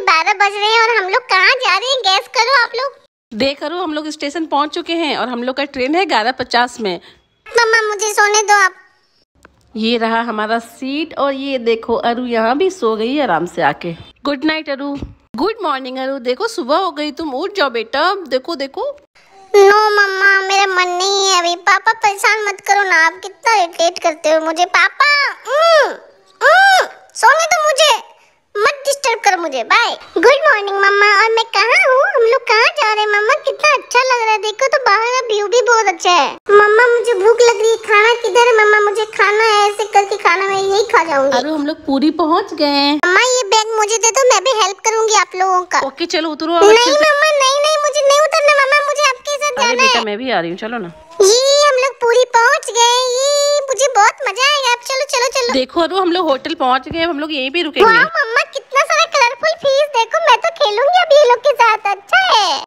की बारह बज रहे हैं और हम लोग कहाँ जा रहे हैं गैस करो आप लोग देख करो हम लोग स्टेशन पहुँच चुके हैं और हम लोग का ट्रेन है ग्यारह पचास में मम्मा मुझे सोने दो आप ये रहा हमारा सीट और ये देखो अरु यहाँ भी सो गई आराम से आके गुड नाइट अरु गुड मॉर्निंग अरु देखो सुबह हो गई तुम उठ जाओ बेटा देखो देखो नो मम्मा मेरा मन नहीं है अभी पापा परेशान मत करो ना आप कितना इरिटेट करते हो मुझे पापा उम, उम, मुझे बाय गुड मॉर्निंग मम्मा और मैं कहाँ हूँ हम लोग कहाँ जा रहे हैं मम्मा कितना अच्छा लग रहा है देखो तो बाहर का व्यू भी बहुत अच्छा है मम्मा मुझे भूख लग रही है खाना किधर है मम्मा मुझे खाना है ऐसे करके खाना मैं यही खा जाऊंगी अरे हम लोग पूरी पहुँच गए मम्मा ये बैग मुझे दे दो मैं भी हेल्प करूंगी आप लोगों का ओके चलो उतरो नहीं मम्मा नहीं नहीं मुझे नहीं उतरना मम्मा मुझे आपके साथ जाना है मैं भी आ रही हूँ चलो ना ये हम लोग पूरी पहुँच गए ये मुझे बहुत मजा आएगा आप चलो चलो चलो देखो अरु हम लोग होटल पहुँच गए हम लोग यही भी रुके मम्मा के साथ अच्छा है